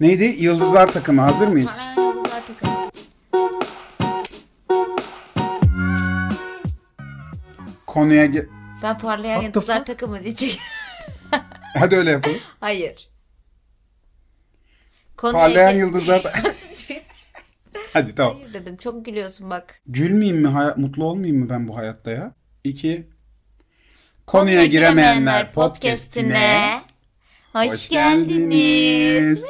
Neydi? Yıldızlar takımı. Hazır mıyız? Konuya ge- Ben parlayan What yıldızlar takımı diyecek. Hadi öyle yapalım. Hayır. Konuya Parlayan yıldızlar... Hadi tamam. Hayır dedim. Çok gülüyorsun bak. Gülmeyeyim mi? haya- mutlu olmayayım mı ben bu hayatta ya? İki. Konuya giremeyenler podcastine. Hoş geldiniz.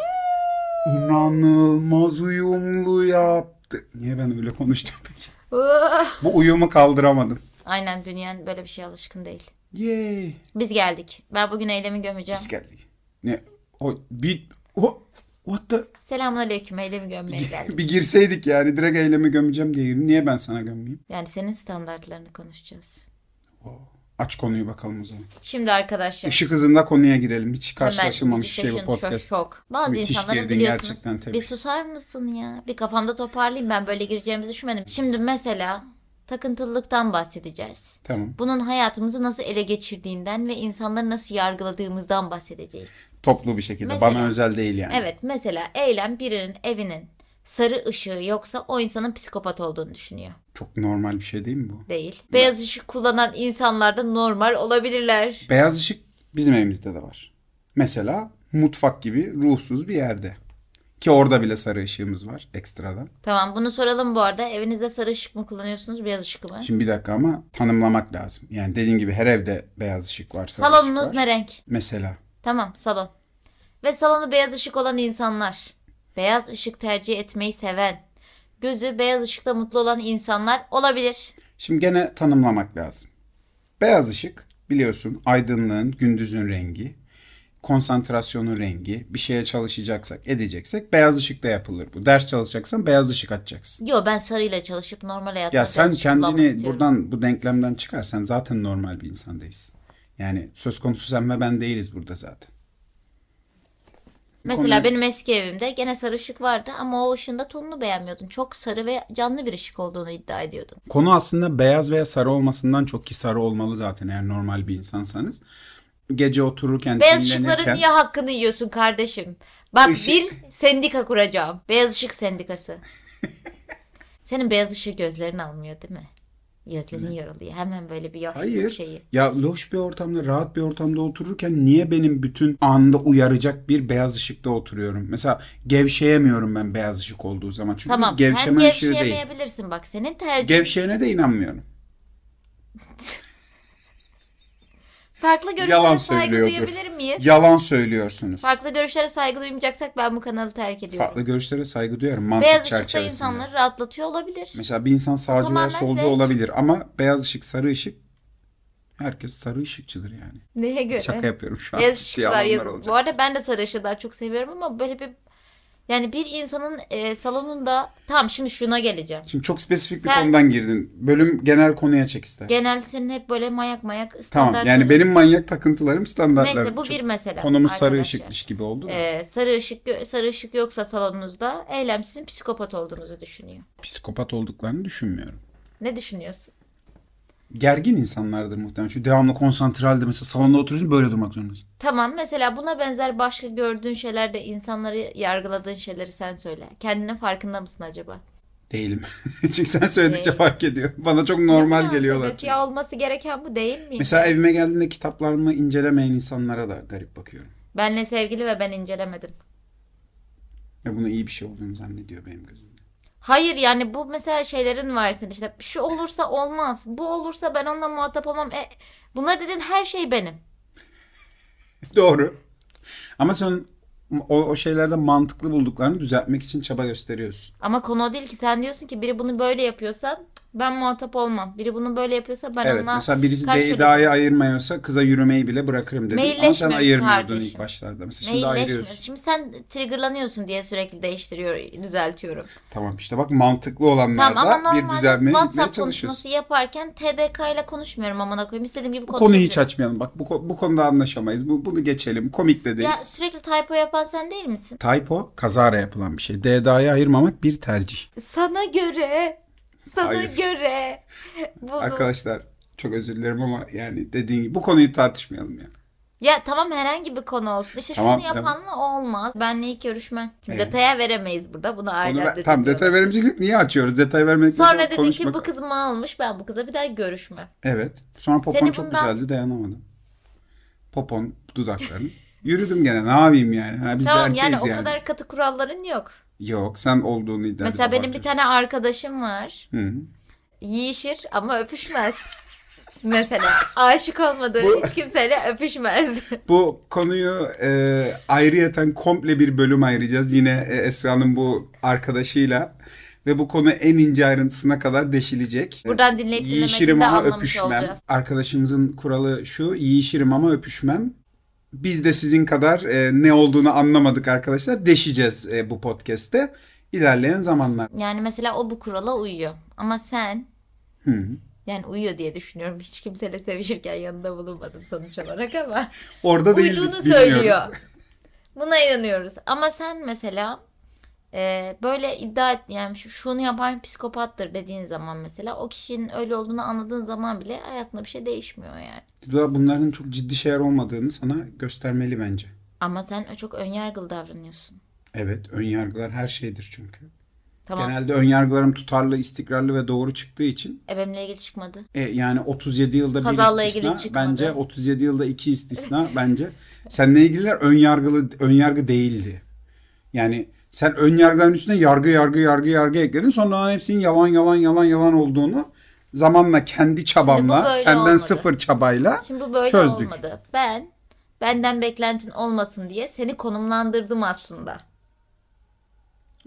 İnanılmaz uyumlu yaptı. Niye ben öyle konuştum peki? Ah. Bu uyumu kaldıramadım. Aynen dünyanın böyle bir şey alışkın değil. Yay. Biz geldik. Ben bugün eylemi gömeceğim. Biz geldik. Ne? O bir o what the Selamünaleyküm eylemi gömmeye geldik. bir girseydik yani direkt eylemi gömeceğim diye Niye ben sana gömmeyeyim? Yani senin standartlarını konuşacağız. Wow. Aç konuyu bakalım o zaman. Şimdi arkadaşlar. Işık hızında konuya girelim. Hiç karşılaşılmamış bir şey bu podcast. Şok. Bazı Müthiş girdin Gerçekten, tabii. Bir susar mısın ya? Bir kafamda toparlayayım ben böyle gireceğimizi düşünmedim. Şimdi mesela takıntılılıktan bahsedeceğiz. Tamam. Bunun hayatımızı nasıl ele geçirdiğinden ve insanları nasıl yargıladığımızdan bahsedeceğiz. Toplu bir şekilde. Mesela, bana özel değil yani. Evet. Mesela eylem birinin evinin sarı ışığı yoksa o insanın psikopat olduğunu düşünüyor. Çok normal bir şey değil mi bu? Değil. Ben... Beyaz ışık kullanan insanlar da normal olabilirler. Beyaz ışık bizim evimizde de var. Mesela mutfak gibi ruhsuz bir yerde. Ki orada bile sarı ışığımız var ekstradan. Tamam bunu soralım bu arada. Evinizde sarı ışık mı kullanıyorsunuz beyaz ışık mı? Şimdi bir dakika ama tanımlamak lazım. Yani dediğim gibi her evde beyaz ışık var. Sarı Salonunuz ışık var. ne renk? Mesela. Tamam salon. Ve salonu beyaz ışık olan insanlar beyaz ışık tercih etmeyi seven, gözü beyaz ışıkta mutlu olan insanlar olabilir. Şimdi gene tanımlamak lazım. Beyaz ışık biliyorsun aydınlığın, gündüzün rengi, konsantrasyonun rengi, bir şeye çalışacaksak, edeceksek beyaz ışıkla yapılır bu. Ders çalışacaksan beyaz ışık atacaksın. Yo ben sarıyla çalışıp normal hayatta Ya sen kendini buradan bu denklemden çıkarsan zaten normal bir insan değilsin. Yani söz konusu sen ve ben değiliz burada zaten. Mesela konuya... benim eski evimde gene sarı ışık vardı ama o ışığında tonunu beğenmiyordun. Çok sarı ve canlı bir ışık olduğunu iddia ediyordun. Konu aslında beyaz veya sarı olmasından çok ki sarı olmalı zaten eğer normal bir insansanız. Gece otururken Beyaz ışıkların niye hakkını yiyorsun kardeşim? Bak Işık. bir sendika kuracağım. Beyaz ışık sendikası. Senin beyaz ışığı gözlerini almıyor değil mi? Gözlerin evet. yaralıyor. Hemen böyle bir yaş Hayır. şeyi. Ya loş bir ortamda, rahat bir ortamda otururken niye benim bütün anda uyaracak bir beyaz ışıkta oturuyorum? Mesela gevşeyemiyorum ben beyaz ışık olduğu zaman. Çünkü tamam, gevşeme sen gevşeyemeyebilirsin değil. bak senin tercihin. Gevşeyene de inanmıyorum. Farklı görüşlere Yalan saygı duyabilir miyiz? Yalan söylüyorsunuz. Farklı görüşlere saygı duymayacaksak ben bu kanalı terk ediyorum. Farklı görüşlere saygı duyarım mantık beyaz çerçevesinde. Beyaz ışıkta insanları rahatlatıyor olabilir. Mesela bir insan sağcı veya solcu zevk. olabilir ama beyaz ışık, sarı ışık Herkes sarı ışıkçıdır yani. Neye göre? Şaka yapıyorum şu an. Beyaz ışıkçılar yazın. Bu arada ben de sarı ışığı daha çok seviyorum ama böyle bir yani bir insanın e, salonunda tam şimdi şuna geleceğim. Şimdi çok spesifik bir Sen- konudan girdin. Bölüm genel konuya çek ister. Genel senin hep böyle manyak manyak standart. Tamam yani benim manyak takıntılarım standartlar. Neyse bu Çok- bir mesele. Konumuz sarı ışıkmış gibi oldu da. Ee, sarı ışık sarı ışık yoksa salonunuzda eylemsizin psikopat olduğunuzu düşünüyor. Psikopat olduklarını düşünmüyorum. Ne düşünüyorsun? gergin insanlardır muhtemelen. Çünkü devamlı konsantre halde mesela salonda oturuyorsun böyle durmak zorundasın. Tamam mesela buna benzer başka gördüğün şeylerde insanları yargıladığın şeyleri sen söyle. Kendine farkında mısın acaba? Değilim. Çünkü sen söyledikçe Değil. fark ediyor. Bana çok normal geliyorlar. Evet ya olması gereken bu değil mi? Mesela evime geldiğinde kitaplarımı incelemeyen insanlara da garip bakıyorum. Benle sevgili ve ben incelemedim. Ya bunu iyi bir şey olduğunu zannediyor benim gözüm. Hayır yani bu mesela şeylerin var senin işte şu olursa olmaz, bu olursa ben onunla muhatap olmam. E, bunlar dedin her şey benim. Doğru. Ama sen o, o şeylerde mantıklı bulduklarını düzeltmek için çaba gösteriyorsun. Ama konu o değil ki sen diyorsun ki biri bunu böyle yapıyorsa ben muhatap olmam. Biri bunu böyle yapıyorsa ben evet, ona mesela birisi karşı Deyda'yı ayırmıyorsa kıza yürümeyi bile bırakırım dedin. Ama sen ayırmıyordun kardeşim. ilk başlarda. Mesela şimdi ayırıyorsun. Şimdi sen triggerlanıyorsun diye sürekli değiştiriyor, düzeltiyorum. Tamam işte bak mantıklı olanlarda tamam, bir düzelmeye gitmeye konuşması yaparken TDK ile konuşmuyorum amına koyayım. İstediğim gibi konuşuyorum. Konuyu hiç açmayalım. Bak bu, bu konuda anlaşamayız. Bu, bunu geçelim. Komik de değil. Ya sürekli typo yapan sen değil misin? Typo kazara yapılan bir şey. Deyda'yı ayırmamak bir tercih. Sana göre sana Hayır. göre. Bunu... Arkadaşlar çok özür dilerim ama yani dediğin gibi bu konuyu tartışmayalım yani. Ya tamam herhangi bir konu olsun. İşte tamam, şunu yapanla tamam. olmaz. Benle ilk görüşmen. Şimdi evet. detaya veremeyiz burada. Bunu ayrıca Onu, dedik. Tamam detay veremeyeceksek niye açıyoruz? Detay vermek Sonra dedin konuşmak... ki bu kız mı almış ben bu kıza bir daha görüşme. Evet. Sonra popon Seni çok bundan... güzeldi dayanamadım. Popon dudakların. Yürüdüm gene ne yapayım yani. Ha, biz tamam de yani, yani o kadar katı kuralların yok. Yok sen olduğunu iddia Mesela benim bir tane arkadaşım var. Hı -hı. Yiyişir ama öpüşmez. mesela aşık olmadığı bu, hiç kimseyle öpüşmez. Bu konuyu e, ayrıyeten komple bir bölüm ayıracağız. Yine e, Esra'nın bu arkadaşıyla ve bu konu en ince ayrıntısına kadar deşilecek. Buradan dinleyip dinlemekte de öpüşmem. Olacağız. Arkadaşımızın kuralı şu yiyişirim ama öpüşmem. Biz de sizin kadar e, ne olduğunu anlamadık arkadaşlar. Deşeceğiz e, bu podcast'te ilerleyen zamanlar. Yani mesela o bu kurala uyuyor. Ama sen Hı -hı. yani uyuyor diye düşünüyorum. Hiç kimseyle sevişirken yanında bulunmadım sonuç olarak ama orada değildik, uyduğunu söylüyor. Buna inanıyoruz. Ama sen mesela e, böyle iddia et yani şu, şunu yapan psikopattır dediğin zaman mesela o kişinin öyle olduğunu anladığın zaman bile hayatında bir şey değişmiyor yani. Doğa bunların çok ciddi şeyler olmadığını sana göstermeli bence. Ama sen çok önyargılı davranıyorsun. Evet önyargılar her şeydir çünkü. Tamam. Genelde önyargılarım tutarlı, istikrarlı ve doğru çıktığı için. Ebem'le ilgili çıkmadı. E, yani 37 yılda bir Hazal'la istisna. Ilgili Bence 37 yılda iki istisna bence. Seninle ilgililer önyargılı, önyargı değildi. Yani sen ön yargıların üstüne yargı yargı yargı yargı ekledin. Sonra hepsinin yalan yalan yalan yalan olduğunu zamanla kendi çabamla senden olmadı. sıfır çabayla Şimdi bu böyle çözdük. olmadı. Ben benden beklentin olmasın diye seni konumlandırdım aslında.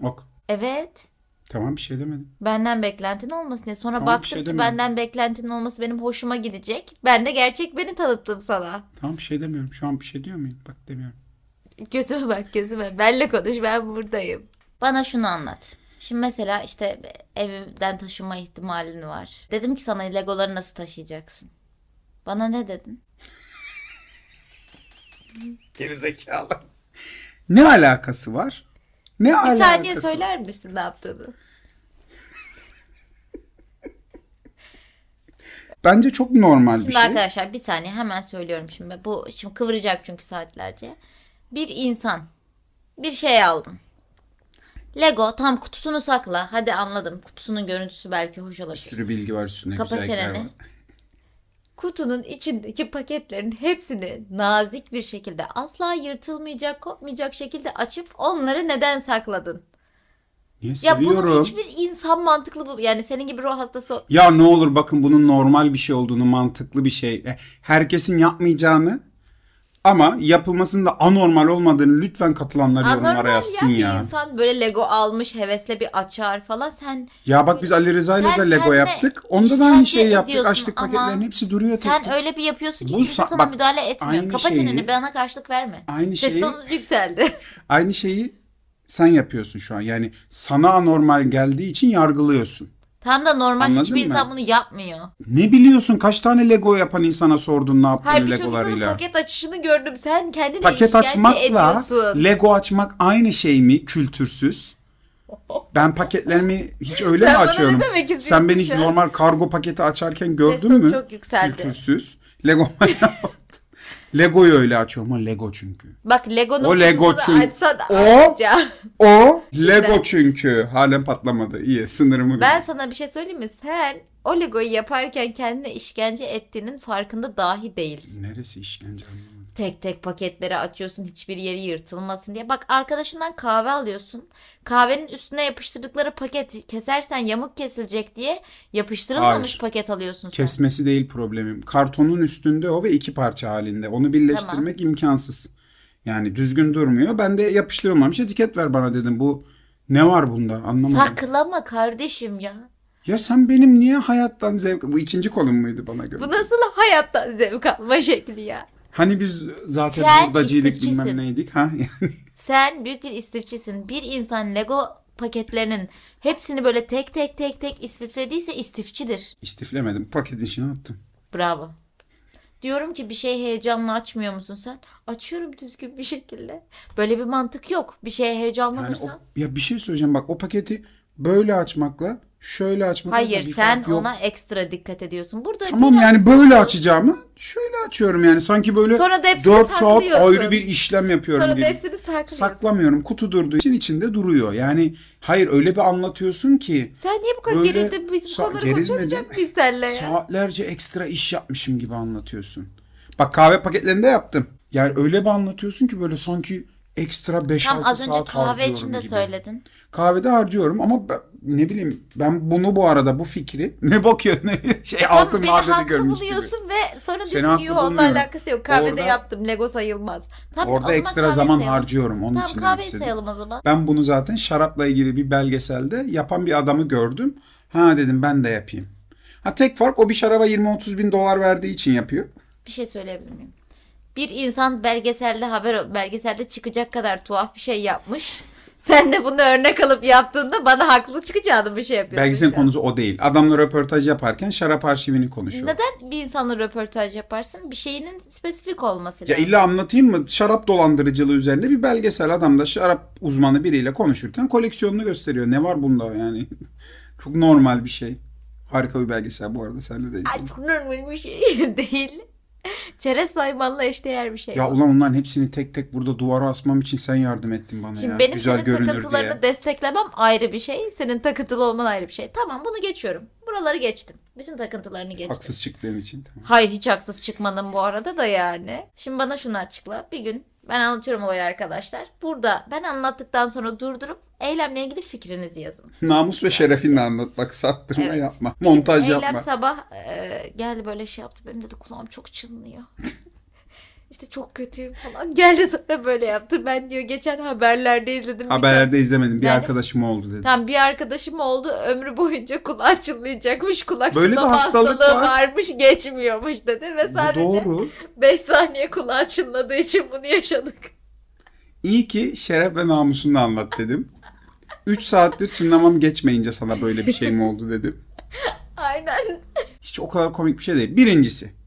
Ok. Evet. Tamam bir şey demedim. Benden beklentin olmasın diye. Sonra tamam, baktım şey ki demedim. benden beklentin olması benim hoşuma gidecek. Ben de gerçek beni tanıttım sana. Tamam bir şey demiyorum. Şu an bir şey diyor muyum? Bak demiyorum. Gözüme bak gözüme. Benle konuş ben buradayım. Bana şunu anlat. Şimdi mesela işte evden taşıma ihtimalin var. Dedim ki sana legoları nasıl taşıyacaksın? Bana ne dedin? zekalı. Ne alakası var? Ne bir alakası? saniye söyler misin ne yaptığını? Bence çok normal şimdi bir şey. Şimdi arkadaşlar bir saniye hemen söylüyorum şimdi. Bu şimdi kıvıracak çünkü saatlerce. Bir insan. Bir şey aldın. Lego tam kutusunu sakla. Hadi anladım. Kutusunun görüntüsü belki hoş olabilir. Bir sürü bilgi var üstünde. Kapa çeneni. Kutunun içindeki paketlerin hepsini nazik bir şekilde asla yırtılmayacak, kopmayacak şekilde açıp onları neden sakladın? Niye seviyorum? Ya bunun hiçbir insan mantıklı bu. Yani senin gibi ruh hastası. Ya ne olur bakın bunun normal bir şey olduğunu, mantıklı bir şey. E, herkesin yapmayacağını ama yapılmasının da anormal olmadığını lütfen katılanlar yorumlara yazsın ya. Anormal Bir insan böyle Lego almış hevesle bir açar falan sen. Ya bak biz Ali Rıza ile de Lego yaptık. Onda da aynı şeyi yaptık. Açtık paketlerin hepsi duruyor. Sen tek. öyle bir yapıyorsun ki Bu, kimse sana bak, müdahale etmiyor. Kapa şeyi, çeneni bana karşılık verme. Aynı Ses şeyi, tonumuz yükseldi. Aynı şeyi sen yapıyorsun şu an. Yani sana anormal geldiği için yargılıyorsun. Tam da normal Anladın hiçbir mı? insan bunu yapmıyor. Ne biliyorsun kaç tane Lego yapan insana sordun ne yaptın yaptığını Hayır, Legolarıyla? paket açışını gördüm. Sen kendini Paket açmakla ediyorsun. Lego açmak aynı şey mi kültürsüz? Ben paketlerimi hiç öyle Sen mi bana açıyorum? ne demek Sen beni hiç normal kargo paketi açarken gördün tonu mü? çok yükseldi. Kültürsüz. Lego Lego'yu öyle açıyor ama Lego çünkü. Bak Lego'nun o Lego çünkü. Açsan o, açacağım. o Lego çünkü. Halen patlamadı. İyi sınırımı Ben sana bir şey söyleyeyim mi? Sen o Lego'yu yaparken kendine işkence ettiğinin farkında dahi değilsin. Neresi işkence? Anlamadım. Tek tek paketleri açıyorsun hiçbir yeri yırtılmasın diye. Bak arkadaşından kahve alıyorsun. Kahvenin üstüne yapıştırdıkları paket kesersen yamuk kesilecek diye yapıştırılmamış Hayır. paket alıyorsun sen. Kesmesi değil problemim. Kartonun üstünde o ve iki parça halinde. Onu birleştirmek tamam. imkansız. Yani düzgün durmuyor. Ben de yapıştırılmamış etiket ver bana dedim. Bu ne var bunda anlamadım. Saklama kardeşim ya. Ya sen benim niye hayattan zevk... Bu ikinci kolum muydu bana göre? Bu nasıl hayattan zevk alma şekli ya? Hani biz zaten Sen buradacıydık bilmem neydik. Ha? Sen büyük bir istifçisin. Bir insan Lego paketlerinin hepsini böyle tek tek tek tek istiflediyse istifçidir. İstiflemedim. Paketin içine attım. Bravo. Diyorum ki bir şey heyecanla açmıyor musun sen? Açıyorum düzgün bir şekilde. Böyle bir mantık yok. Bir şey heyecanlanırsan. Yani o, ya bir şey söyleyeceğim bak o paketi böyle açmakla şöyle açmak Hayır bir sen fark yok. ona ekstra dikkat ediyorsun. Burada tamam yani böyle açacağımı şöyle açıyorum yani sanki böyle Sonra da 4 saat ayrı bir işlem yapıyorum Sonra gibi. Sonra saklıyorsun. Saklamıyorum kutu durduğu için içinde duruyor. Yani hayır öyle bir anlatıyorsun ki. Sen niye bu kadar böyle... gerildin bu Sa- kadar konuşamayacak mıyız seninle ya? Saatlerce ekstra iş yapmışım gibi anlatıyorsun. Bak kahve paketlerinde yaptım. Yani öyle bir anlatıyorsun ki böyle sanki ekstra 5-6 saat harcıyorum gibi. Tam az önce kahve için de söyledin kahvede harcıyorum ama ben, ne bileyim ben bunu bu arada bu fikri ne bakıyor ne şey Sen altın madeni görmüş gibi. ve sonra Seni haklı onunla alakası yok. Kahvede orada, yaptım Lego sayılmaz. Tabii, orada ekstra zaman sayalım. harcıyorum onun için. Tamam kahveyi sayalım o zaman. Ben bunu zaten şarapla ilgili bir belgeselde yapan bir adamı gördüm. Ha dedim ben de yapayım. Ha tek fark o bir şaraba 20-30 bin dolar verdiği için yapıyor. Bir şey söyleyebilir miyim? Bir insan belgeselde haber belgeselde çıkacak kadar tuhaf bir şey yapmış. Sen de bunu örnek alıp yaptığında bana haklı çıkacağını bir şey yapıyorsun. Belgeselin konusu o değil. Adamla röportaj yaparken şarap arşivini konuşuyor. Neden bir insanla röportaj yaparsın? Bir şeyinin spesifik olması lazım. Ya illa anlatayım mı? Şarap dolandırıcılığı üzerine bir belgesel. Adam da şarap uzmanı biriyle konuşurken koleksiyonunu gösteriyor. Ne var bunda yani? Çok normal bir şey. Harika bir belgesel bu arada. Sen de değil. Çok normal bir şey değil. Çerez Sayman'la eşdeğer bir şey. Ya bu. ulan onların hepsini tek tek burada duvara asmam için sen yardım ettin bana Şimdi ya. Benim Güzel senin takıntılarını diye. desteklemem ayrı bir şey. Senin takıntılı olman ayrı bir şey. Tamam bunu geçiyorum. Buraları geçtim. Bütün takıntılarını geçtim. Haksız çıktığın için. Tamam. Hayır hiç haksız çıkmadım bu arada da yani. Şimdi bana şunu açıkla. Bir gün ben anlatıyorum olayı arkadaşlar. Burada ben anlattıktan sonra durdurup eylemle ilgili fikrinizi yazın. Namus ve şerefinle anlat. Bak sattırma evet. yapma. Montaj Eylem yapma. Eylem sabah e, geldi böyle şey yaptı. Benim dedi kulağım çok çınlıyor. işte çok kötüyüm falan geldi sonra böyle yaptı. Ben diyor geçen haberlerde izledim. Haberlerde bir izlemedim bir yani, arkadaşım oldu dedi. Tam bir arkadaşım oldu ömrü boyunca kulağı çınlayacakmış kulak böyle çınlama hastalığı var. varmış geçmiyormuş dedi. Ve sadece 5 saniye kulağı çınladığı için bunu yaşadık. İyi ki şeref ve namusunu anlat dedim. 3 saattir çınlamam geçmeyince sana böyle bir şey mi oldu dedim. Aynen. Hiç o kadar komik bir şey değil. Birincisi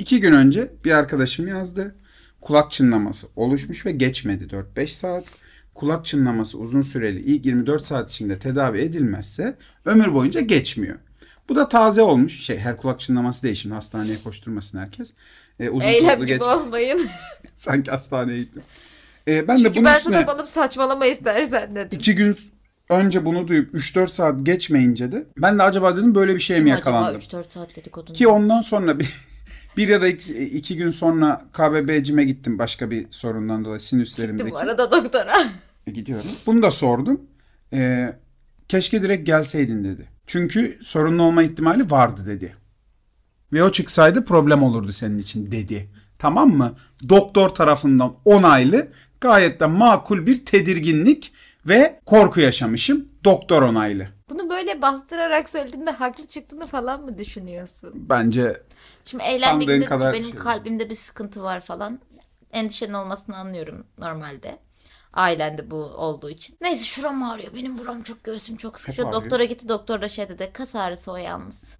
İki gün önce bir arkadaşım yazdı. Kulak çınlaması oluşmuş ve geçmedi 4-5 saat. Kulak çınlaması uzun süreli ilk 24 saat içinde tedavi edilmezse ömür boyunca geçmiyor. Bu da taze olmuş. Şey her kulak çınlaması değil şimdi hastaneye koşturmasın herkes. Ee, uzun Eylem gibi geç... olmayın. Sanki hastaneye gittim. Ee, ben Çünkü de bunun ben üstüne... sana saçmalama istersen dedim. İki gün önce bunu duyup 3-4 saat geçmeyince de ben de acaba dedim böyle bir şeye mi yakalandım? Acaba 3-4 saat dedikodunu. Ki ondan sonra bir bir ya da iki, iki gün sonra KBB'cime gittim başka bir sorundan dolayı sinüslerimdeki. Gittim arada doktora. E, gidiyorum. Bunu da sordum. E, keşke direkt gelseydin dedi. Çünkü sorunlu olma ihtimali vardı dedi. Ve o çıksaydı problem olurdu senin için dedi. Tamam mı? Doktor tarafından onaylı gayet de makul bir tedirginlik ve korku yaşamışım. Doktor onaylı. Bunu böyle bastırarak söylediğinde haklı çıktığını falan mı düşünüyorsun? Bence Şimdi eğlenmek kadar benim şey. kalbimde bir sıkıntı var falan. Endişenin olmasını anlıyorum normalde. Ailende bu olduğu için. Neyse şuram ağrıyor. Benim buram çok göğsüm çok sıkışıyor. Doktora gitti doktor da şey dedi. Kas ağrısı o yalnız.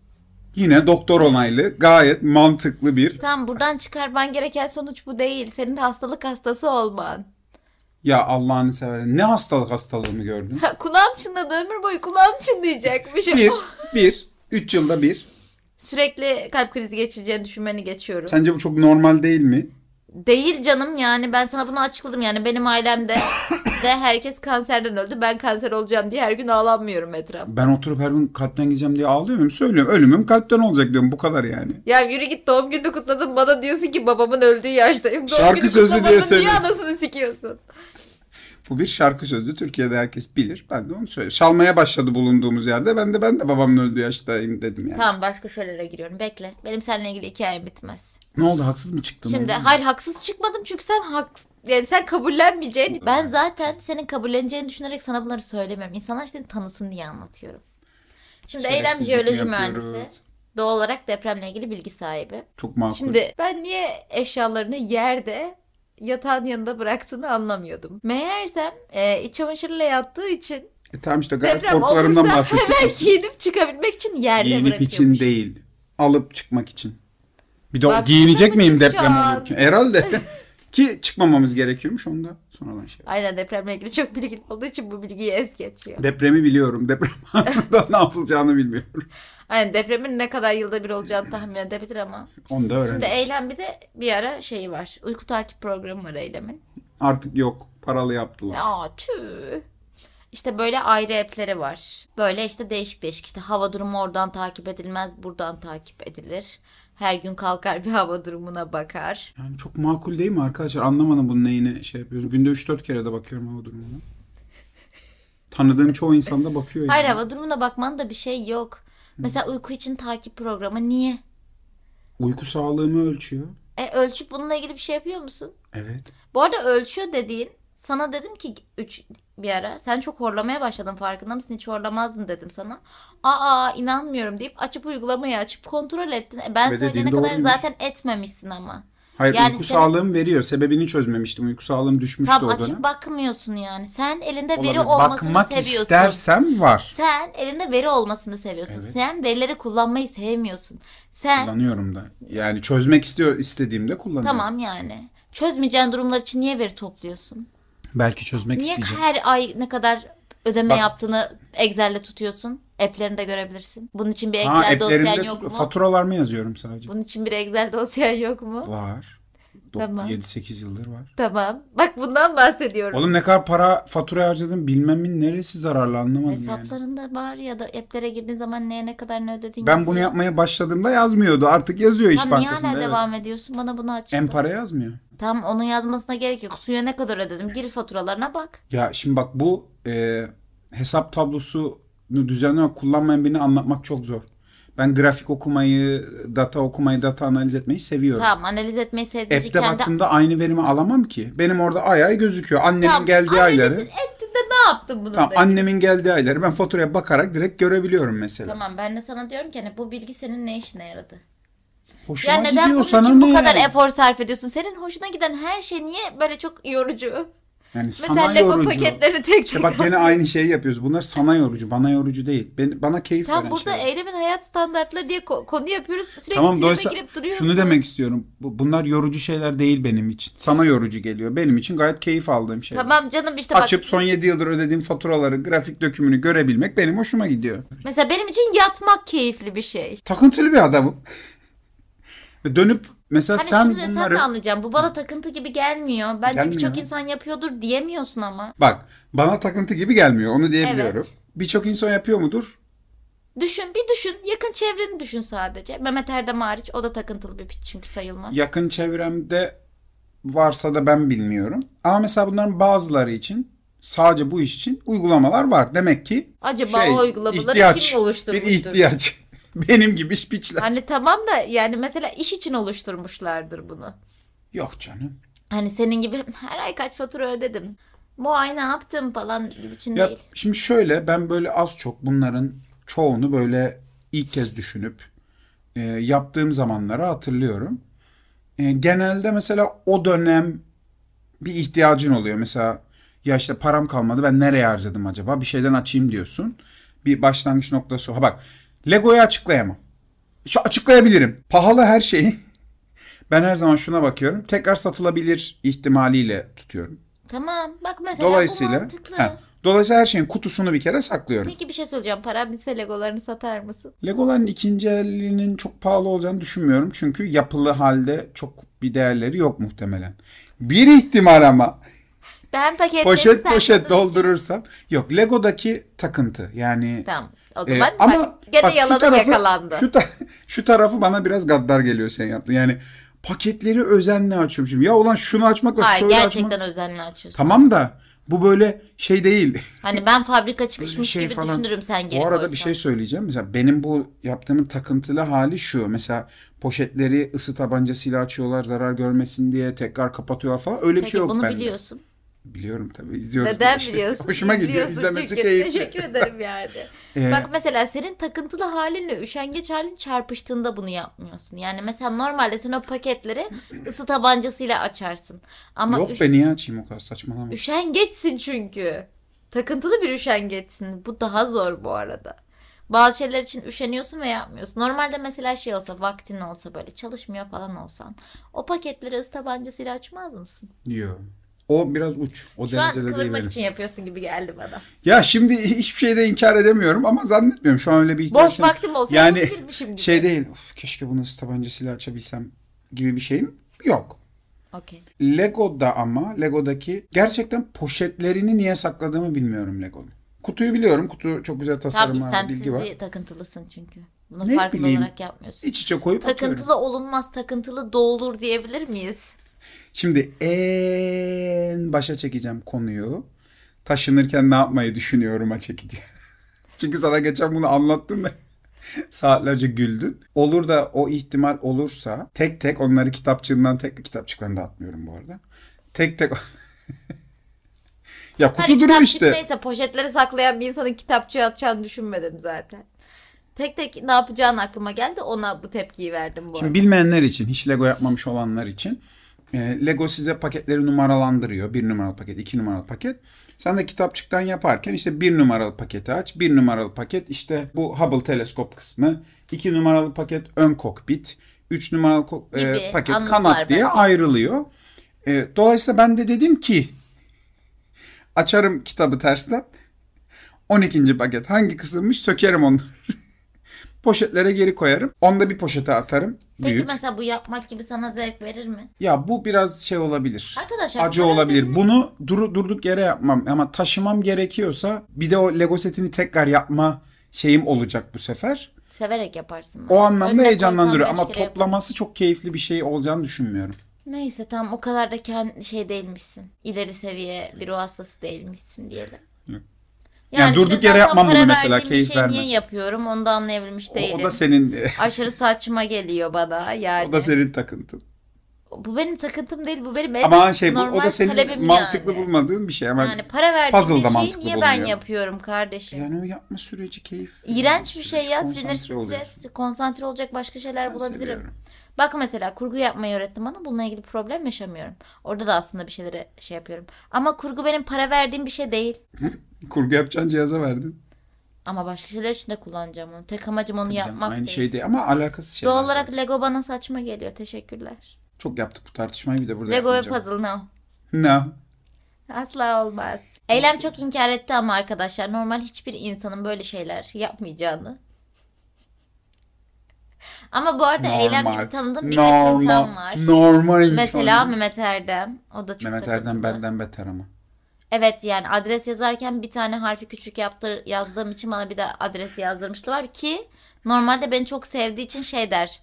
Yine doktor onaylı gayet mantıklı bir. Tamam buradan çıkarman gereken sonuç bu değil. Senin hastalık hastası olman. Ya Allah'ını seversen ne hastalık hastalığımı gördün? Ha, kulağım çınladı ömür boyu kulağım çınlayacakmışım. bir, bir, üç yılda bir. Sürekli kalp krizi geçireceğini düşünmeni geçiyorum. Sence bu çok normal değil mi? Değil canım yani ben sana bunu açıkladım yani benim ailemde de herkes kanserden öldü ben kanser olacağım diye her gün ağlanmıyorum etraf. Ben oturup her gün kalpten gideceğim diye ağlıyor muyum? Söylüyorum ölümüm kalpten olacak diyorum bu kadar yani. Ya yürü git doğum günü kutladın bana diyorsun ki babamın öldüğü yaştayım. Doğum Şarkı günü sözü diye söylüyorum. Niye anasını sikiyorsun? Bu bir şarkı sözü. Türkiye'de herkes bilir. Ben de onu söylüyorum. Çalmaya başladı bulunduğumuz yerde. Ben de ben de babamın öldüğü yaştayım dedim yani. Tamam başka şeylere giriyorum. Bekle. Benim seninle ilgili hikayem bitmez. Ne oldu haksız mı çıktın? Şimdi oğlum? hayır haksız çıkmadım çünkü sen haks yani sen kabullenmeyeceğin. Ben zaten senin kabulleneceğini düşünerek sana bunları söylemiyorum. İnsanlar seni tanısın diye anlatıyorum. Şimdi Eylem jeoloji mühendisi. Doğal olarak depremle ilgili bilgi sahibi. Çok makul. Şimdi ben niye eşyalarını yerde yatağın yanında bıraktığını anlamıyordum. Meğersem e, iç çamaşırıyla yattığı için e tamam işte gayet deprem korkularımdan bahsedeceğim. Hemen giyinip çıkabilmek için yerde Giyinip bırakıyormuş. için değil. Alıp çıkmak için. Bir de Bak, giyinecek miyim deprem olurken? Herhalde. Ki çıkmamamız gerekiyormuş onda sonradan şey. Aynen depremle ilgili çok bilgili olduğu için bu bilgiyi es geçiyor. Depremi biliyorum. Deprem ne yapılacağını bilmiyorum. Hani depremin ne kadar yılda bir olacağını tahmin edebilir ama. Onu da öğreniriz. Şimdi Eylem bir de bir ara şeyi var. Uyku takip programı var Eylem'in. Artık yok. Paralı yaptılar. Aa tüh. İşte böyle ayrı app'leri var. Böyle işte değişik değişik işte hava durumu oradan takip edilmez, buradan takip edilir. Her gün kalkar bir hava durumuna bakar. Yani çok makul değil mi arkadaşlar? Anlamadım bunun neyine şey yapıyoruz. Günde 3-4 kere de bakıyorum hava durumuna. Tanıdığım çoğu insan da bakıyor yani. Hayır hava durumuna bakman da bir şey yok. Mesela uyku için takip programı niye? Uyku sağlığımı ölçüyor. E ölçüp bununla ilgili bir şey yapıyor musun? Evet. Bu arada ölçüyor dediğin sana dedim ki üç bir ara sen çok horlamaya başladın farkında mısın hiç horlamazdın dedim sana. Aa inanmıyorum deyip açıp uygulamayı açıp kontrol ettin. E, ben Ve söyleyene kadar zaten etmemişsin ama. Hayır yani uyku senin... sağlığım veriyor. Sebebini çözmemiştim. Uyku sağlığım düşmüştü Tam o dönem. açık bakmıyorsun yani. Sen elinde Olabilir. veri olmasını Bakmak seviyorsun. Bakmak istersem var. Sen elinde veri olmasını seviyorsun. Evet. Sen verileri kullanmayı sevmiyorsun. Sen kullanıyorum da. Yani çözmek istiyor istediğimde kullanıyorum. Tamam yani. Çözmeyeceğin durumlar için niye veri topluyorsun? Belki çözmek niye isteyeceğim. Niye her ay ne kadar ödeme Bak, yaptığını Excel'le tutuyorsun? App'lerinde görebilirsin. Bunun için bir Excel ha, dosyan yok mu? Faturalar mı yazıyorum sadece? Bunun için bir Excel dosyan yok mu? Var. Tamam. 7-8 yıldır var. Tamam. Bak bundan bahsediyorum. Oğlum ne kadar para fatura harcadın bilmemin neresi zararlı anlamadım Hesaplarında yani. var ya da app'lere girdiğin zaman neye ne kadar ne ödedin? Ben yazıyor. bunu yapmaya başladığımda yazmıyordu. Artık yazıyor Tam iş bankasında. Tam niye evet. devam ediyorsun? Bana bunu açıkla. En para yazmıyor. Tam onun yazmasına gerek yok. Suya ne kadar ödedim? Gir faturalarına bak. Ya şimdi bak bu e, hesap tablosu düzenli olarak kullanmayan birini anlatmak çok zor. Ben grafik okumayı, data okumayı, data analiz etmeyi seviyorum. Tamam analiz etmeyi sevdiğince App'te kendi... baktığımda aynı verimi alamam ki. Benim orada ay ay gözüküyor. Annemin tamam, geldiği ayları. ettiğinde ne yaptın bunu? Tamam, annemin geldiği ayları ben faturaya bakarak direkt görebiliyorum mesela. Tamam ben de sana diyorum ki hani bu bilgi senin ne işine yaradı? Hoşuma ya neden gidiyor, bunun için bu kadar efor sarf ediyorsun? Senin hoşuna giden her şey niye böyle çok yorucu? Yani Mesela sana Lego yorucu. paketleri tek İşte bak gene aynı şeyi yapıyoruz. Bunlar sana yorucu, bana yorucu değil. Ben, bana keyif Tam veren burada şeyler. eylemin hayat standartları diye konu yapıyoruz. Sürekli tamam dolayısıyla girip duruyoruz. şunu demek istiyorum. Bunlar yorucu şeyler değil benim için. Sana yorucu geliyor. Benim için gayet keyif aldığım şeyler. Tamam canım işte bak. Açıp son 7 yıldır ödediğim faturaları, grafik dökümünü görebilmek benim hoşuma gidiyor. Mesela benim için yatmak keyifli bir şey. Takıntılı bir adamım. Ve dönüp Mesela hani sen şurada bunları... sen de anlayacaksın. Bu bana takıntı gibi gelmiyor. Bence birçok insan yapıyordur diyemiyorsun ama. Bak bana takıntı gibi gelmiyor. Onu diyebiliyorum. Evet. Birçok insan yapıyor mudur? Düşün bir düşün. Yakın çevreni düşün sadece. Mehmet Erdem hariç o da takıntılı bir piç çünkü sayılmaz. Yakın çevremde varsa da ben bilmiyorum. Ama mesela bunların bazıları için sadece bu iş için uygulamalar var. Demek ki acaba şey, o uygulamaları ihtiyaç, kim oluşturmuştur? Bir ihtiyaç. Benim gibi piçler. Hani tamam da yani mesela iş için oluşturmuşlardır bunu. Yok canım. Hani senin gibi her ay kaç fatura ödedim. bu ay ne yaptım falan gibi için ya, değil. Şimdi şöyle ben böyle az çok bunların çoğunu böyle ilk kez düşünüp e, yaptığım zamanları hatırlıyorum. E, genelde mesela o dönem bir ihtiyacın oluyor. Mesela ya işte param kalmadı ben nereye harcadım acaba bir şeyden açayım diyorsun. Bir başlangıç noktası. Ha bak Lego'yu açıklayamam. Şu açıklayabilirim. Pahalı her şeyi ben her zaman şuna bakıyorum. Tekrar satılabilir ihtimaliyle tutuyorum. Tamam. Bak mesela Dolayısıyla, bu mantıklı. He, dolayısıyla her şeyin kutusunu bir kere saklıyorum. Peki bir şey söyleyeceğim. Para bitse Legolarını satar mısın? Legoların ikinci elinin çok pahalı olacağını düşünmüyorum. Çünkü yapılı halde çok bir değerleri yok muhtemelen. Bir ihtimal ama ben paketleri poşet poşet doldurursam. Yok Lego'daki takıntı yani. Tamam. O zaman ee, ama bak, gene bak, şu tarafı, yakalandı. Şu, ta şu tarafı bana biraz gaddar geliyor sen yaptın. Yani paketleri özenle açıyorum şimdi. Ya ulan şunu açmakla Hayır, şöyle gerçekten açmak. gerçekten özenle açıyorsun. Tamam da bu böyle şey değil. Hani ben fabrika çıkışmış şey gibi falan. düşünürüm sen geri Bu arada koysan. bir şey söyleyeceğim. Mesela benim bu yaptığımın takıntılı hali şu. Mesela poşetleri ısı tabancasıyla açıyorlar zarar görmesin diye tekrar kapatıyorlar falan. Öyle Peki, bir şey yok bunu bende. bunu biliyorsun. Biliyorum tabii izliyoruz. Neden biliyorsun? Hoşuma gidiyor izlemesi çünkü. keyifli. Teşekkür ederim yani. ee, Bak mesela senin takıntılı halinle üşengeç halin çarpıştığında bunu yapmıyorsun. Yani mesela normalde sen o paketleri ısı tabancasıyla açarsın. Ama Yok üş... be niye açayım o kadar saçmalama. Üşengeçsin çünkü. Takıntılı bir üşengeçsin. Bu daha zor bu arada. Bazı şeyler için üşeniyorsun ve yapmıyorsun. Normalde mesela şey olsa vaktin olsa böyle çalışmıyor falan olsan o paketleri ısı tabancasıyla açmaz mısın? Yok. O biraz uç. O Şu derecede an kıvırmak değil için yapıyorsun gibi geldi bana. Ya şimdi hiçbir şeyde inkar edemiyorum ama zannetmiyorum. Şu an öyle bir ihtiyaç. Boş vaktim olsa yani gibi. şey değil. Of, keşke bunu tabancasıyla açabilsem gibi bir şeyim yok. Okay. Lego'da ama Lego'daki gerçekten poşetlerini niye sakladığımı bilmiyorum Lego'nun. Kutuyu biliyorum. Kutu çok güzel tasarımlar, Tabii, bilgi var. Tabii takıntılısın çünkü. Bunu ne farkında bileyim, olarak yapmıyorsun. İç içe koyup Takıntılı atıyorum. olunmaz, takıntılı doğulur diyebilir miyiz? Şimdi en başa çekeceğim konuyu. Taşınırken ne yapmayı düşünüyorum'a çekeceğim. Çünkü sana geçen bunu anlattım ben. Saatlerce güldün. Olur da o ihtimal olursa tek tek onları kitapçığından tek kitapçıklarını da atmıyorum bu arada. Tek tek Ya kutu hani duruyor işte. Neyse poşetleri saklayan bir insanın kitapçıya atacağını düşünmedim zaten. Tek tek ne yapacağın aklıma geldi ona bu tepkiyi verdim bu Şimdi arada. bilmeyenler için hiç Lego yapmamış olanlar için e, Lego size paketleri numaralandırıyor. Bir numaralı paket, iki numaralı paket. Sen de kitapçıktan yaparken işte bir numaralı paketi aç. Bir numaralı paket işte bu Hubble teleskop kısmı. iki numaralı paket ön kokpit. Üç numaralı ko- e, Gibi, e, paket kanat belki. diye ayrılıyor. E, dolayısıyla ben de dedim ki açarım kitabı tersten. 12. paket hangi kısımmış sökerim onları. Poşetlere geri koyarım. Onda bir poşete atarım. Peki Büyük. mesela bu yapmak gibi sana zevk verir mi? Ya bu biraz şey olabilir. Arkadaşlar acı olabilir. Mi? Bunu duru, durduk yere yapmam ama taşımam gerekiyorsa bir de o Lego setini tekrar yapma şeyim olacak bu sefer. Severek yaparsın. O anlamda Önüne heyecanlandırıyor ama toplaması yaparım. çok keyifli bir şey olacağını düşünmüyorum. Neyse tam o kadar da kendi şey değilmişsin. İleri seviye bir ruh hastası değilmişsin diyelim. Yok. Yani, yani durduk yere yapmam bunu mesela şey keyif şey vermez. Niye yapıyorum onu da anlayabilmiş değilim. O, o da senin aşırı saçma geliyor bana yani. O da senin takıntın bu benim takıntım değil bu benim en Ama şey bu, normal o da senin talebim mantıklı yani. bulmadığın bir şey ama yani para puzzle da verdiğim bir mantıklı şeyi niye ben yapıyorum kardeşim? yani o yapma süreci keyif. İğrenç bir şey ya sinir stres konsantre olacak başka şeyler bulabilirim. Bak mesela kurgu yapmayı öğrettim bana. Bununla ilgili problem yaşamıyorum. Orada da aslında bir şeylere şey yapıyorum. Ama kurgu benim para verdiğim bir şey değil. Kurgu yapacağın cihaza verdin. Ama başka şeyler için de kullanacağım onu. Tek amacım onu yapmak Aynı değil. şey değil ama alakası şey. Doğal olarak Lego bana saçma geliyor. Teşekkürler. Çok yaptık bu tartışmayı bir de burada Lego ve puzzle no. No. Asla olmaz. Eylem çok inkar etti ama arkadaşlar normal hiçbir insanın böyle şeyler yapmayacağını. Ama bu arada Normal. Eylem gibi tanıdığım birkaç insan var. Normal insan. Mesela Mehmet Erdem. O da çok Mehmet Erdem benden beter ama. Evet yani adres yazarken bir tane harfi küçük yaptır, yazdığım için bana bir de adresi yazdırmışlar ki normalde beni çok sevdiği için şey der.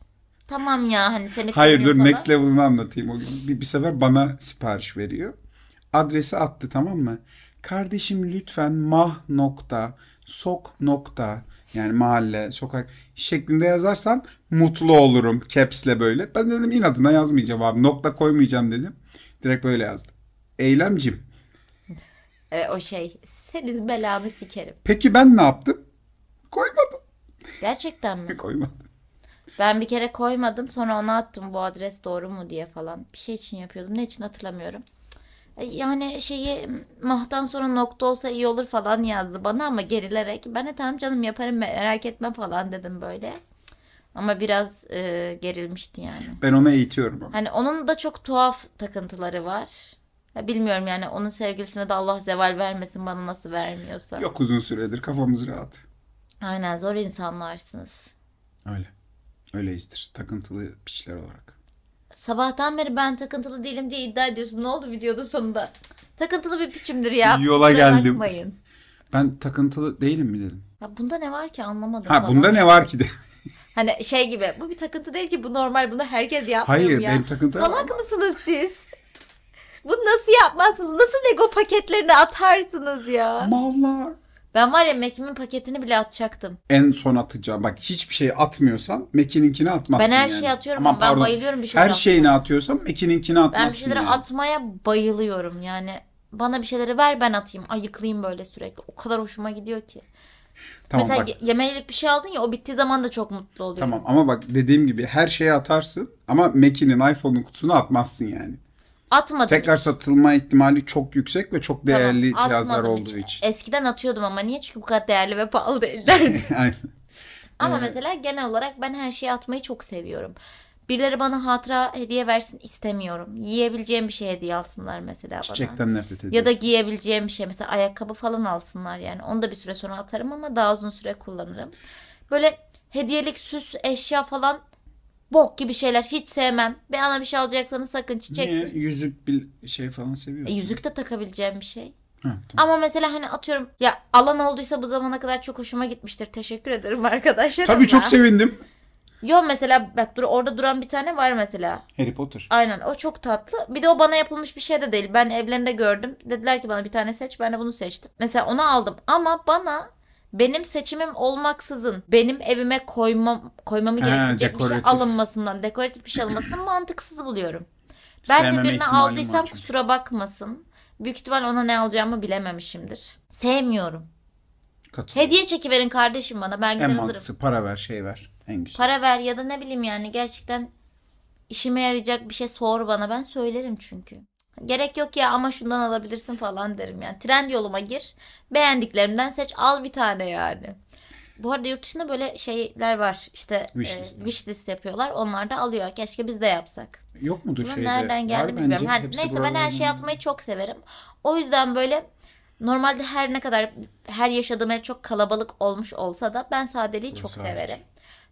Tamam ya hani seni Hayır dur falan. next level'ını anlatayım. O gün. Bir, bir sefer bana sipariş veriyor. Adresi attı tamam mı? Kardeşim lütfen mah nokta sok nokta yani mahalle, sokak şeklinde yazarsan mutlu olurum caps'le böyle. Ben dedim inadına yazmayacağım abi. Nokta koymayacağım dedim. Direkt böyle yazdım. Eylemcim. E, o şey seniz belamı sikerim. Peki ben ne yaptım? Koymadım. Gerçekten mi? Koymadım. Ben bir kere koymadım sonra ona attım bu adres doğru mu diye falan. Bir şey için yapıyordum. Ne için hatırlamıyorum. E, yani şeyi mahtan sonra nokta olsa iyi olur falan yazdı bana ama gerilerek. Ben de tamam canım yaparım merak etme falan dedim böyle. Ama biraz e, gerilmişti yani. Ben ona eğitiyorum ama. Hani onun da çok tuhaf takıntıları var. Ya bilmiyorum yani onun sevgilisine de Allah zeval vermesin bana nasıl vermiyorsa. Yok uzun süredir kafamız rahat. Aynen zor insanlarsınız. Öyle. Öyleyizdir takıntılı piçler olarak. Sabahtan beri ben takıntılı değilim diye iddia ediyorsun. Ne oldu videonun sonunda? Takıntılı bir biçimdir ya. Yola geldim. Bakmayın. Ben takıntılı değilim mi dedim. Ya bunda ne var ki anlamadım. Ha bana. bunda ne şey var ki de. hani şey gibi bu bir takıntı değil ki bu normal bunu herkes yapmıyor Hayır, ya. Hayır benim takıntı Salak var. mısınız siz? Bu nasıl yapmazsınız? Nasıl Lego paketlerini atarsınız ya? Mallar. Ben var ya Mac'imin paketini bile atacaktım. En son atacağım. Bak hiçbir şey atmıyorsan Mac'ininkini atmazsın Ben her yani. şeyi atıyorum. Ama ben pardon. bayılıyorum bir şey Her atmaya. şeyini atıyorsam Mac'ininkini atmazsın Ben bir şeyleri yani. atmaya bayılıyorum yani. Bana bir şeyleri ver ben atayım. Ayıklayayım böyle sürekli. O kadar hoşuma gidiyor ki. Tamam, Mesela bak. yemeğilik bir şey aldın ya o bittiği zaman da çok mutlu oluyorum. Tamam ama bak dediğim gibi her şeyi atarsın ama Mac'inin iPhone'un kutusunu atmazsın yani. Atmadım. Tekrar satılma ihtimali çok yüksek ve çok değerli tamam, cihazlar olduğu hiç. için. Eskiden atıyordum ama niye? Çünkü bu kadar değerli ve pahalı değillerdi. Aynen. Ama ee, mesela genel olarak ben her şeyi atmayı çok seviyorum. Birileri bana hatıra hediye versin istemiyorum. Yiyebileceğim bir şey hediye alsınlar mesela Çiçekten nefret ediyorsun. Ya da giyebileceğim bir şey mesela ayakkabı falan alsınlar yani. Onu da bir süre sonra atarım ama daha uzun süre kullanırım. Böyle hediyelik süs eşya falan Bok gibi şeyler hiç sevmem. Ben ana bir şey alacaksanız sakın çiçek. Niye? Yüzük bir şey falan seviyorsun. E, yüzük de takabileceğim bir şey. Ha, tamam. Ama mesela hani atıyorum ya alan olduysa bu zamana kadar çok hoşuma gitmiştir. Teşekkür ederim arkadaşlar. Tabii çok sevindim. Yo mesela bak dur orada duran bir tane var mesela. Harry Potter. Aynen o çok tatlı. Bir de o bana yapılmış bir şey de değil. Ben evlerinde gördüm. Dediler ki bana bir tane seç. Ben de bunu seçtim. Mesela onu aldım ama bana benim seçimim olmaksızın benim evime koymam koymamı gerektirecek bir şey alınmasından, dekoratif bir şey alınmasından mantıksız buluyorum. Ben Sevmeme de birine aldıysam kusura bakmasın. Büyük ihtimal ona ne alacağımı bilememişimdir. Sevmiyorum. Katıl. Hediye çekiverin kardeşim bana. Ben gider en alırım. En para ver şey ver. En güzel. Para ver ya da ne bileyim yani gerçekten işime yarayacak bir şey sor bana. Ben söylerim çünkü. Gerek yok ya ama şundan alabilirsin falan derim yani. Trend yoluma gir. Beğendiklerimden seç al bir tane yani. Bu arada yurt dışında böyle şeyler var. İşte e, wishlist, e, wish list yapıyorlar. Onlar da alıyor. Keşke biz de yapsak. Yok mudur Bunun şeyde? Nereden geldi var bilmiyorum. Bence, neyse ben her şeyi atmayı çok severim. O yüzden böyle normalde her ne kadar her yaşadığım ev çok kalabalık olmuş olsa da ben sadeliği çok Sadece. severim.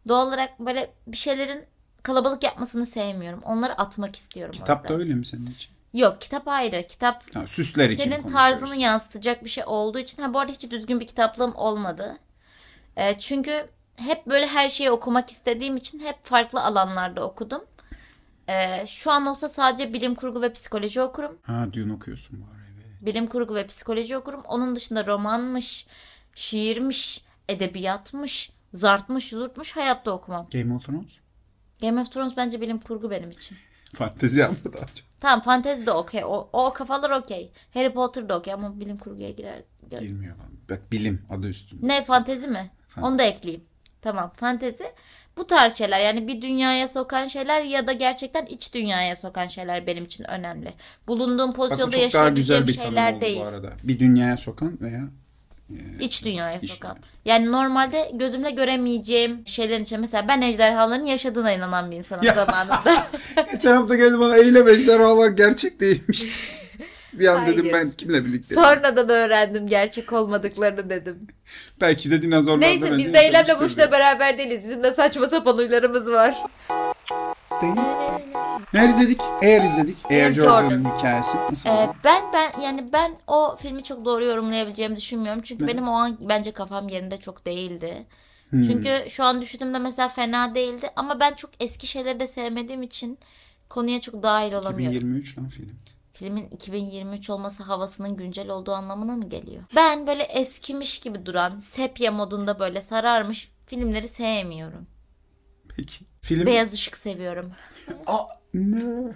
Doğal olarak böyle bir şeylerin kalabalık yapmasını sevmiyorum. Onları atmak istiyorum. Kitap da öyle mi senin için? Yok kitap ayrı. Kitap ha, süsler için senin tarzını yansıtacak bir şey olduğu için. Ha bu arada hiç düzgün bir kitaplığım olmadı. E, çünkü hep böyle her şeyi okumak istediğim için hep farklı alanlarda okudum. E, şu an olsa sadece bilim kurgu ve psikoloji okurum. Ha Dune okuyorsun bu arada Evet. Bilim kurgu ve psikoloji okurum. Onun dışında romanmış, şiirmiş, edebiyatmış, zartmış, zurtmuş hayatta okumam. Game of Thrones? Game of Thrones bence bilim kurgu benim için. Fantezi ama daha çok. Tamam fantezi de okey. O, o kafalar okey. Harry Potter da okey ama bilim kurguya girer. Girmiyor bana. Bak bilim adı üstünde. Ne fantezi mi? Fantezi. Onu da ekleyeyim. Tamam fantezi. Bu tarz şeyler yani bir dünyaya sokan şeyler ya da gerçekten iç dünyaya sokan şeyler benim için önemli. Bulunduğum pozisyonda Bak, güzel bir şeyler değil. Bu arada. Bir dünyaya sokan veya İç dünyaya sokan. Dünya. Yani normalde gözümle göremeyeceğim şeylerin için mesela ben ejderhaların yaşadığına inanan bir insanım zamanında. Geçen hafta geldi bana eylem ejderhalar gerçek değilmiş Bir an Hayır. dedim ben kimle birlikte? Sonradan öğrendim gerçek olmadıklarını dedim. Belki de dinozorlardan Neyse biz de Eylem'le Burç'la beraber değiliz. Bizim de saçma sapan huylarımız var. Değil. Neler izledik? Eğer izledik. Eğer Jordan'ın hikayesi. Nasıl Ee, ben ben yani ben o filmi çok doğru yorumlayabileceğimi düşünmüyorum. Çünkü Ne? benim o an bence kafam yerinde çok değildi. Hmm. Çünkü şu an düşündüğümde mesela fena değildi ama ben çok eski şeyleri de sevmediğim için konuya çok dahil olamıyorum. 2023 lan film filmin 2023 olması havasının güncel olduğu anlamına mı geliyor? Ben böyle eskimiş gibi duran, sepya modunda böyle sararmış filmleri sevmiyorum. Peki. Film... Beyaz ışık seviyorum. Aa, ne?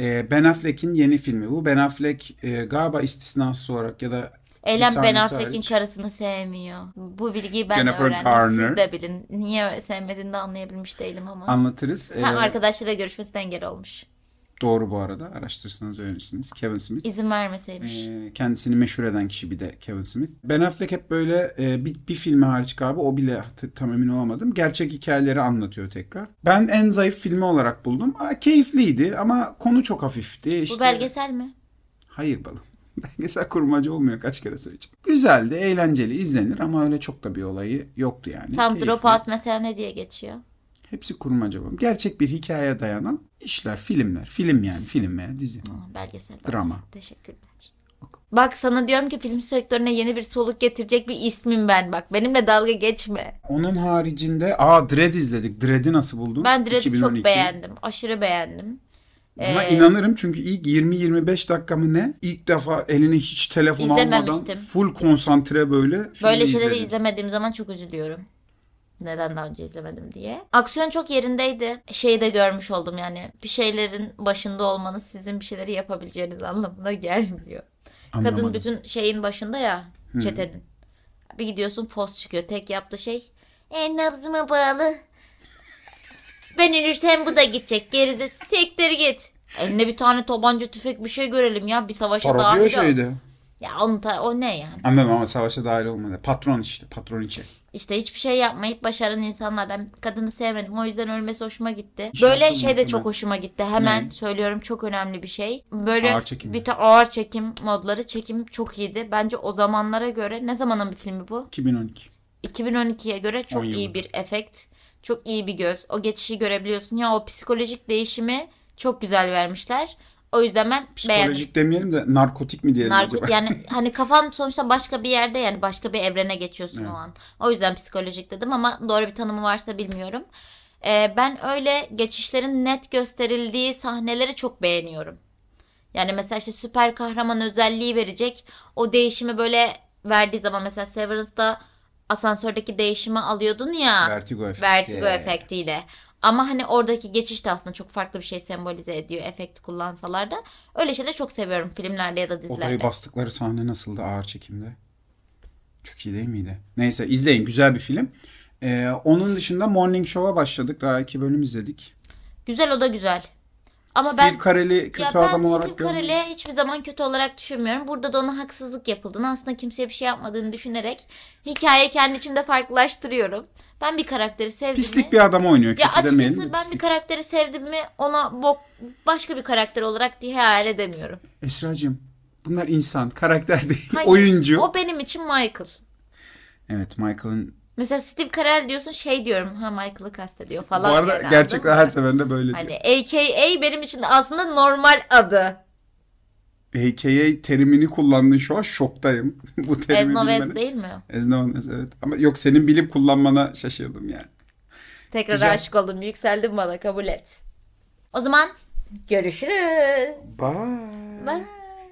Ee, ben Affleck'in yeni filmi bu. Ben Affleck e, galiba istisnası olarak ya da Elen Ben Affleck'in hariç. karısını sevmiyor. Bu bilgiyi ben Jennifer öğrendim. Garner. Siz de bilin. Niye sevmediğini de anlayabilmiş değilim ama. Anlatırız. Ee... Ha, arkadaşlarıyla görüşmesi engel olmuş. Doğru bu arada. Araştırırsanız öğrenirsiniz. Kevin Smith. İzin vermeseymiş. E, kendisini meşhur eden kişi bir de Kevin Smith. Ben Affleck hep böyle e, bir, bir filmi hariç abi o bile tam emin olamadım. Gerçek hikayeleri anlatıyor tekrar. Ben en zayıf filmi olarak buldum. Aa, keyifliydi ama konu çok hafifti. İşte... Bu belgesel mi? Hayır balım. Belgesel kurmacı olmuyor kaç kere söyleyeceğim. Güzeldi, eğlenceli, izlenir ama öyle çok da bir olayı yoktu yani. Tam Keyifli. Dropout mesela ne diye geçiyor? Hepsi kurmaca babam. Gerçek bir hikayeye dayanan işler, filmler. Film yani film veya dizi. Aa, belgesel. Drama. Teşekkürler. Bak sana diyorum ki film sektörüne yeni bir soluk getirecek bir ismim ben bak. Benimle dalga geçme. Onun haricinde aa Dread izledik. Dread'i nasıl buldun? Ben Dread'i çok beğendim. Aşırı beğendim. Buna ee, inanırım çünkü ilk 20-25 dakika mı ne? İlk defa elini hiç telefon almadan full konsantre böyle Böyle şeyleri izledim. izlemediğim zaman çok üzülüyorum. Neden daha önce izlemedim diye. Aksiyon çok yerindeydi. Şeyi de görmüş oldum yani. Bir şeylerin başında olmanız sizin bir şeyleri yapabileceğiniz anlamına gelmiyor. Anlamadım. Kadın bütün şeyin başında ya hmm. çetenin. Bir gidiyorsun fos çıkıyor. Tek yaptığı şey en nabzıma bağlı. Ben ölürsem bu da gidecek. Gerize sektir git. Eline bir tane tabanca tüfek bir şey görelim ya. Bir savaşa Parodiyo dahil ol. şeydi. Ya onu ta- o ne yani? Anladım ama savaşa dahil olmadı. Patron işte. Patron içi. İşte hiçbir şey yapmayıp başaran insanlardan kadını sevmedim. O yüzden ölmesi hoşuma gitti. İş Böyle şey de çok hoşuma gitti. Hemen ne? söylüyorum çok önemli bir şey. Böyle ağır çekim. Vita ağır çekim modları çekim çok iyiydi. Bence o zamanlara göre ne zamanın bir filmi bu? 2012. 2012'ye göre çok iyi bir efekt. Çok iyi bir göz. O geçişi görebiliyorsun. Ya o psikolojik değişimi çok güzel vermişler. O yüzden ben Psikolojik beğendim. demeyelim de narkotik mi diyelim Narko- acaba? Yani hani kafan sonuçta başka bir yerde yani başka bir evrene geçiyorsun evet. o an. O yüzden psikolojik dedim ama doğru bir tanımı varsa bilmiyorum. Ee, ben öyle geçişlerin net gösterildiği sahneleri çok beğeniyorum. Yani mesela işte süper kahraman özelliği verecek. O değişimi böyle verdiği zaman mesela Severance'da asansördeki değişimi alıyordun ya. Vertigo efekti. Vertigo efektiyle. Ama hani oradaki geçiş de aslında çok farklı bir şey sembolize ediyor efekt kullansalar da. Öyle şeyler çok seviyorum filmlerde ya da dizilerde. Odayı bastıkları sahne nasıldı ağır çekimde? Çok iyi değil miydi? Neyse izleyin güzel bir film. Ee, onun dışında Morning Show'a başladık. Daha iki bölüm izledik. Güzel o da güzel. Ama Steve ben, Carell'i kötü ya ben adam olarak Steve Carell'i hiçbir zaman kötü olarak düşünmüyorum. Burada da ona haksızlık yapıldığını aslında kimseye bir şey yapmadığını düşünerek hikaye kendi içimde farklılaştırıyorum. Ben bir karakteri sevdim Pislik mi? bir adam oynuyor. Ya açıkçası ben pislik. bir karakteri sevdim mi ona bok başka bir karakter olarak diye hayal edemiyorum. Esra'cığım bunlar insan karakter değil Hayır, oyuncu. O benim için Michael. Evet Michael'ın Mesela Steve Carell diyorsun şey diyorum ha Michael'ı kastediyor falan. Bu arada gerçekten her seferinde böyle hani diyor. Hani AKA benim için aslında normal adı. HKA terimini kullandın şu an şoktayım. Bu terimi Eznovez bilmeni. değil mi? Eznovez evet. Ama yok senin bilip kullanmana şaşırdım yani. Tekrar Güzel. aşık oldum. Yükseldim bana kabul et. O zaman görüşürüz. Bye. Bye.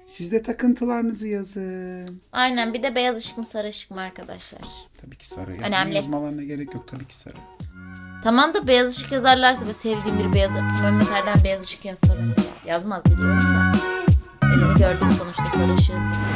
Siz de takıntılarınızı yazın. Aynen bir de beyaz ışık mı sarı ışık mı arkadaşlar? Tabii ki sarı. Yazma Önemli. Yazmalarına gerek yok tabii ki sarı. Tamam da beyaz ışık yazarlarsa böyle sevdiğim bir beyaz Mehmet Erdem beyaz ışık yazsa mesela. Yazmaz biliyorum da. Gördüm sonuçta sarışın.